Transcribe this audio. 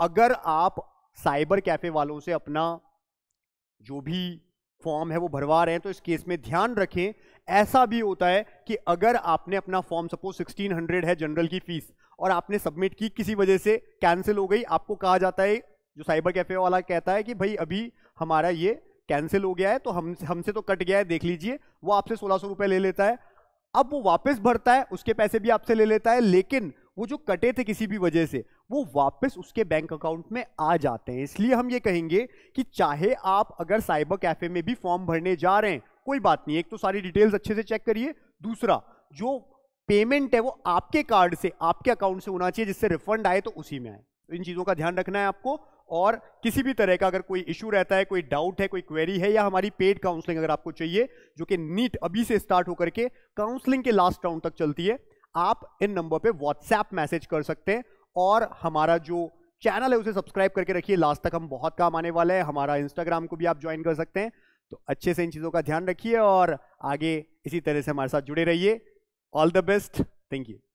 अगर आप cyber cafe वालों से अपना जो भी फॉर्म है वो भरवा रहे हैं तो इस केस में ध्यान रखें ऐसा भी होता है कि अगर आपने अपना फॉर्म सपोज 1600 है जनरल की फीस और आपने सबमिट की किसी वजह से कैंसिल हो गई आपको कहा जाता है जो साइबर कैफे वाला कहता है कि भाई अभी हमारा ये कैंसिल हो गया है तो हम हमसे तो कट गया है देख लीजिए वो आपसे सोलह सौ ले लेता है अब वो वापस भरता है उसके पैसे भी आपसे ले लेता है लेकिन वो जो कटे थे किसी भी वजह से वो वापस उसके बैंक अकाउंट में आ जाते हैं इसलिए हम ये कहेंगे कि चाहे आप अगर साइबर कैफे में भी फॉर्म भरने जा रहे हैं कोई बात नहीं एक तो सारी डिटेल्स अच्छे से चेक करिए दूसरा जो पेमेंट है वो आपके कार्ड से आपके अकाउंट से होना चाहिए जिससे रिफंड आए तो उसी में आए तो इन चीज़ों का ध्यान रखना है आपको और किसी भी तरह का अगर कोई इशू रहता है कोई डाउट है कोई क्वेरी है या हमारी पेड काउंसलिंग अगर आपको चाहिए जो कि नीट अभी से स्टार्ट होकर के काउंसलिंग के लास्ट राउंड तक चलती है आप इन नंबर पे व्हाट्सएप मैसेज कर सकते हैं और हमारा जो चैनल है उसे सब्सक्राइब करके रखिए लास्ट तक हम बहुत काम आने वाले हैं हमारा इंस्टाग्राम को भी आप ज्वाइन कर सकते हैं तो अच्छे से इन चीज़ों का ध्यान रखिए और आगे इसी तरह से हमारे साथ जुड़े रहिए all the best thank you